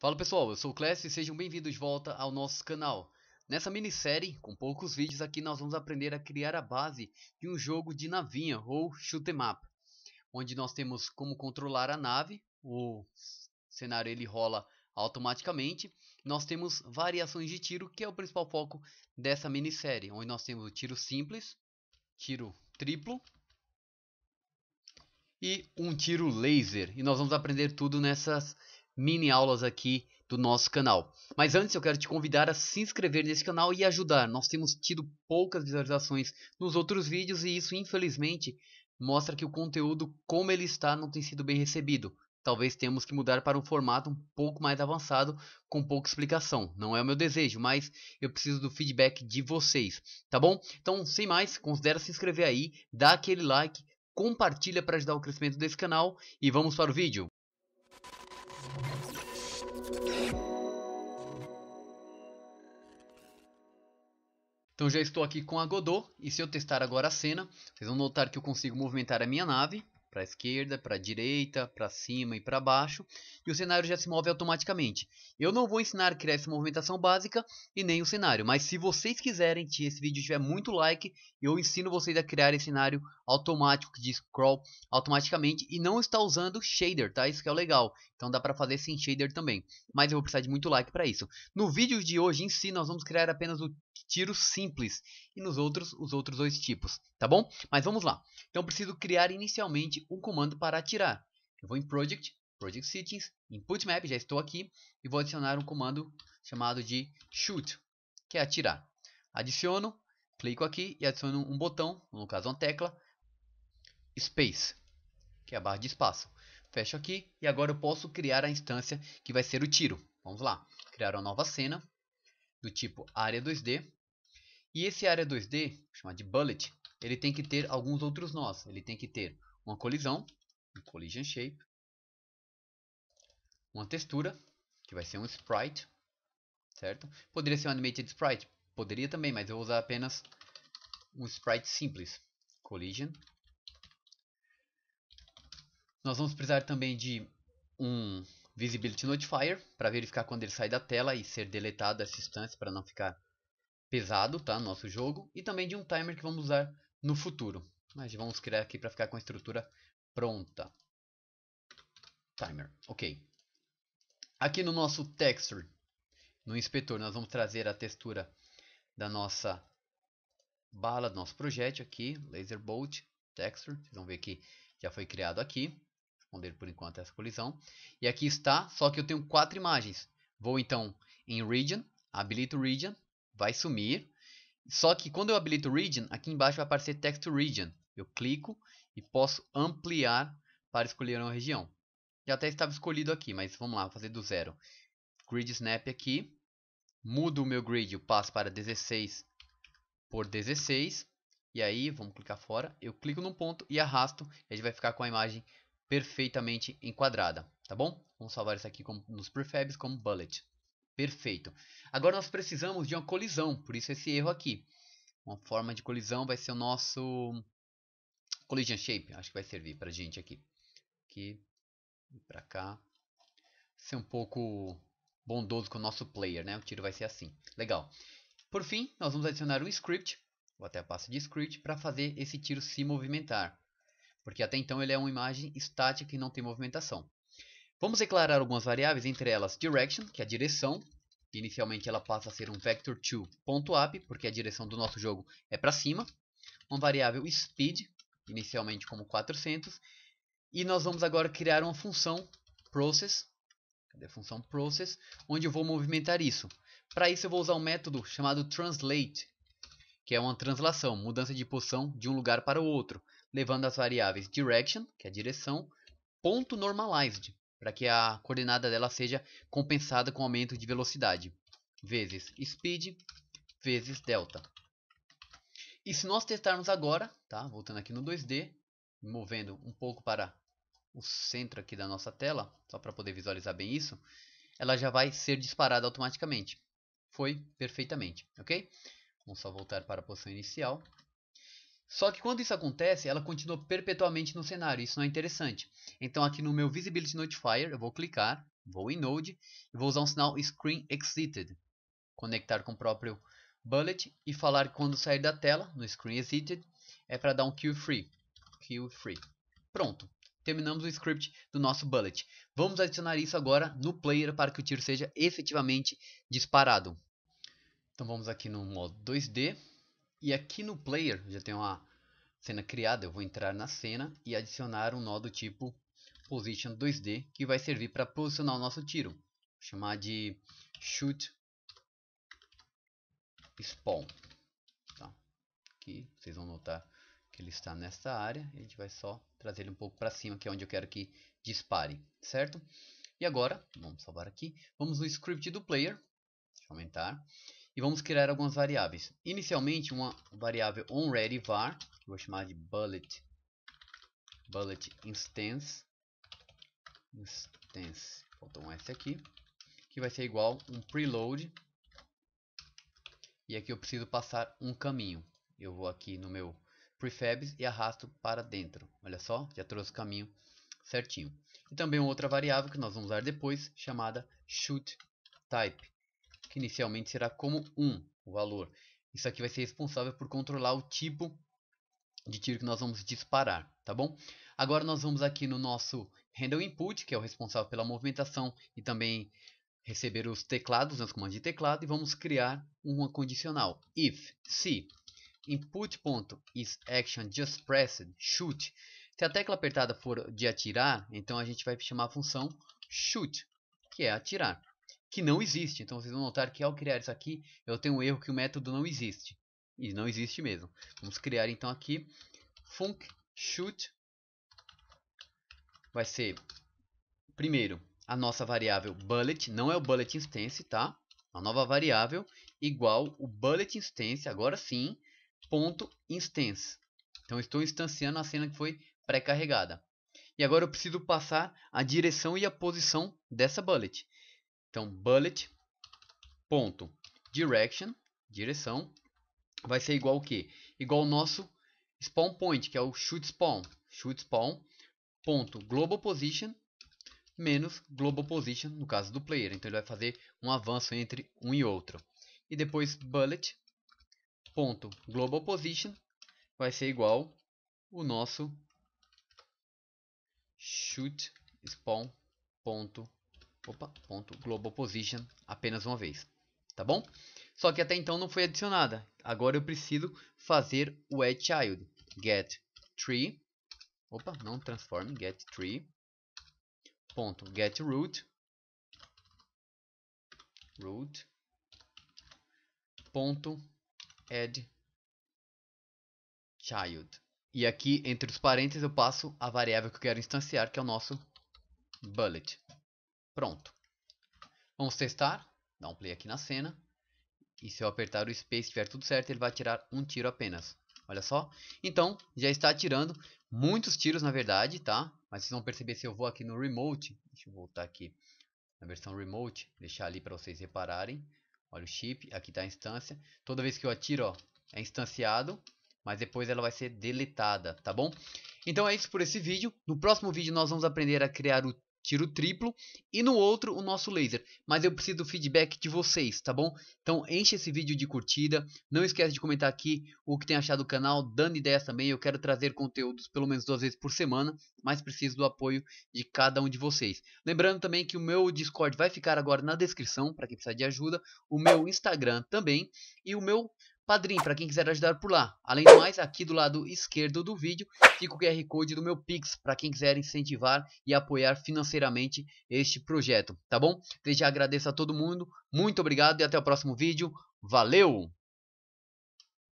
Fala pessoal, eu sou o Clécio e sejam bem-vindos de volta ao nosso canal. Nessa minissérie, com poucos vídeos aqui, nós vamos aprender a criar a base de um jogo de navinha ou shoot 'em up, onde nós temos como controlar a nave, o cenário ele rola automaticamente. Nós temos variações de tiro, que é o principal foco dessa minissérie, onde nós temos o tiro simples, tiro triplo e um tiro laser. E nós vamos aprender tudo nessas mini aulas aqui do nosso canal. Mas antes eu quero te convidar a se inscrever nesse canal e ajudar. Nós temos tido poucas visualizações nos outros vídeos e isso infelizmente mostra que o conteúdo como ele está não tem sido bem recebido. Talvez temos que mudar para um formato um pouco mais avançado, com pouca explicação. Não é o meu desejo, mas eu preciso do feedback de vocês, tá bom? Então, sem mais, considere se inscrever aí, dá aquele like, compartilha para ajudar o crescimento desse canal e vamos para o vídeo. Então já estou aqui com a Godot, e se eu testar agora a cena, vocês vão notar que eu consigo movimentar a minha nave, para a esquerda, para a direita, para cima e para baixo, e o cenário já se move automaticamente. Eu não vou ensinar a criar essa movimentação básica e nem o cenário, mas se vocês quiserem, se esse vídeo tiver muito like, eu ensino vocês a criar esse cenário automático que scroll automaticamente e não está usando shader, tá? Isso que é o legal. Então dá para fazer sem shader também, mas eu vou precisar de muito like para isso. No vídeo de hoje em si, nós vamos criar apenas o tiro simples e nos outros os outros dois tipos, tá bom? Mas vamos lá. Então preciso criar inicialmente um comando para atirar. Eu vou em Project, Project Settings, Input Map, já estou aqui e vou adicionar um comando chamado de Shoot, que é atirar. Adiciono, clico aqui e adiciono um botão, no caso uma tecla, Space, que é a barra de espaço. Fecho aqui e agora eu posso criar a instância que vai ser o tiro. Vamos lá, criar uma nova cena do tipo área 2D. E esse área 2D, chamado de bullet, ele tem que ter alguns outros nós. Ele tem que ter uma colisão, um collision shape, uma textura, que vai ser um sprite, certo? Poderia ser um animated sprite, poderia também, mas eu vou usar apenas um sprite simples, collision. Nós vamos precisar também de um Visibility Notifier, para verificar quando ele sai da tela e ser deletado essa instância para não ficar pesado tá, no nosso jogo. E também de um timer que vamos usar no futuro. Mas vamos criar aqui para ficar com a estrutura pronta. Timer, ok. Aqui no nosso texture, no inspetor, nós vamos trazer a textura da nossa bala, do nosso projeto aqui, laser bolt, texture. Vocês vão ver que já foi criado aqui responder por enquanto essa colisão. E aqui está, só que eu tenho quatro imagens. Vou então em Region, habilito Region, vai sumir. Só que quando eu habilito Region, aqui embaixo vai aparecer Text Region. Eu clico e posso ampliar para escolher uma região. Já até estava escolhido aqui, mas vamos lá, vou fazer do zero. Grid Snap aqui. Mudo o meu grid, eu passo para 16 por 16. E aí, vamos clicar fora. Eu clico num ponto e arrasto. E a gente vai ficar com a imagem perfeitamente enquadrada, tá bom? Vamos salvar isso aqui como, nos prefabs como bullet. Perfeito. Agora nós precisamos de uma colisão, por isso esse erro aqui. Uma forma de colisão vai ser o nosso collision shape, acho que vai servir pra gente aqui. Aqui para pra cá. Ser um pouco bondoso com o nosso player, né? O tiro vai ser assim. Legal. Por fim, nós vamos adicionar um script, Vou até a pasta de script, para fazer esse tiro se movimentar porque até então ele é uma imagem estática e não tem movimentação. Vamos declarar algumas variáveis, entre elas direction, que é a direção, inicialmente ela passa a ser um vector 2app porque a direção do nosso jogo é para cima, uma variável speed, inicialmente como 400, e nós vamos agora criar uma função process, cadê a função process, onde eu vou movimentar isso. Para isso eu vou usar um método chamado translate, que é uma translação, mudança de posição de um lugar para o outro, levando as variáveis direction, que é a direção, ponto normalized, para que a coordenada dela seja compensada com aumento de velocidade, vezes speed, vezes delta. E se nós testarmos agora, tá? voltando aqui no 2D, movendo um pouco para o centro aqui da nossa tela, só para poder visualizar bem isso, ela já vai ser disparada automaticamente. Foi perfeitamente, ok? Vamos só voltar para a posição inicial. Só que quando isso acontece, ela continua perpetuamente no cenário. Isso não é interessante. Então aqui no meu Visibility Notifier, eu vou clicar, vou em Node, e vou usar um sinal Screen Exited. Conectar com o próprio Bullet e falar que quando sair da tela, no Screen Exited, é para dar um Kill Free. Kill Free. Pronto. Terminamos o script do nosso Bullet. Vamos adicionar isso agora no player para que o tiro seja efetivamente disparado. Então vamos aqui no modo 2D. E aqui no player, já tem uma cena criada, eu vou entrar na cena e adicionar um nó do tipo position 2D, que vai servir para posicionar o nosso tiro. Vou chamar de shoot spawn. Tá. Aqui vocês vão notar que ele está nessa área. A gente vai só trazer ele um pouco para cima, que é onde eu quero que dispare, certo? E agora, vamos salvar aqui, vamos no script do player, deixa eu aumentar, e vamos criar algumas variáveis. Inicialmente, uma variável onReadyVar, que vou chamar de bullet, bullet instance, instance, faltou um S aqui, que vai ser igual um preload, e aqui eu preciso passar um caminho. Eu vou aqui no meu prefabs e arrasto para dentro. Olha só, já trouxe o caminho certinho. E também outra variável que nós vamos usar depois, chamada shoot type que inicialmente será como 1 o valor. Isso aqui vai ser responsável por controlar o tipo de tiro que nós vamos disparar, tá bom? Agora nós vamos aqui no nosso handle input, que é o responsável pela movimentação e também receber os teclados, né, os comandos de teclado, e vamos criar uma condicional. If, se, input.isActionJustPressed, just pressed, shoot. Se a tecla apertada for de atirar, então a gente vai chamar a função shoot, que é atirar que não existe. Então vocês vão notar que ao criar isso aqui, eu tenho um erro que o método não existe. E não existe mesmo. Vamos criar então aqui func shoot vai ser primeiro a nossa variável bullet, não é o bullet instance, tá? Uma nova variável igual o bullet instance, agora sim, ponto instance. Então estou instanciando a cena que foi pré-carregada. E agora eu preciso passar a direção e a posição dessa bullet. Então, bullet ponto direction, direção, vai ser igual o que? Igual o nosso spawn point, que é o shoot spawn, shoot spawn ponto global position menos global position no caso do player. Então ele vai fazer um avanço entre um e outro. E depois bullet ponto global position vai ser igual o nosso shoot spawn ponto opa, ponto global position apenas uma vez, tá bom? Só que até então não foi adicionada. Agora eu preciso fazer o add child, get tree, opa, não transforme, get tree, ponto get root, root, ponto add child. E aqui, entre os parênteses, eu passo a variável que eu quero instanciar, que é o nosso bullet. Pronto. Vamos testar. Dá um play aqui na cena. E se eu apertar o space tiver tudo certo, ele vai atirar um tiro apenas. Olha só. Então, já está atirando muitos tiros na verdade, tá? Mas vocês vão perceber se eu vou aqui no remote. Deixa eu voltar aqui na versão remote. Deixar ali para vocês repararem. Olha o chip. Aqui está a instância. Toda vez que eu atiro, ó, é instanciado. Mas depois ela vai ser deletada, tá bom? Então é isso por esse vídeo. No próximo vídeo nós vamos aprender a criar o tiro triplo, e no outro o nosso laser. Mas eu preciso do feedback de vocês, tá bom? Então enche esse vídeo de curtida, não esquece de comentar aqui o que tem achado do canal, dando ideias também, eu quero trazer conteúdos pelo menos duas vezes por semana, mas preciso do apoio de cada um de vocês. Lembrando também que o meu Discord vai ficar agora na descrição, para quem precisar de ajuda, o meu Instagram também, e o meu Padrim, para quem quiser ajudar por lá. Além do mais, aqui do lado esquerdo do vídeo fica o QR Code do meu Pix, para quem quiser incentivar e apoiar financeiramente este projeto, tá bom? Desde já agradeço a todo mundo, muito obrigado e até o próximo vídeo. Valeu!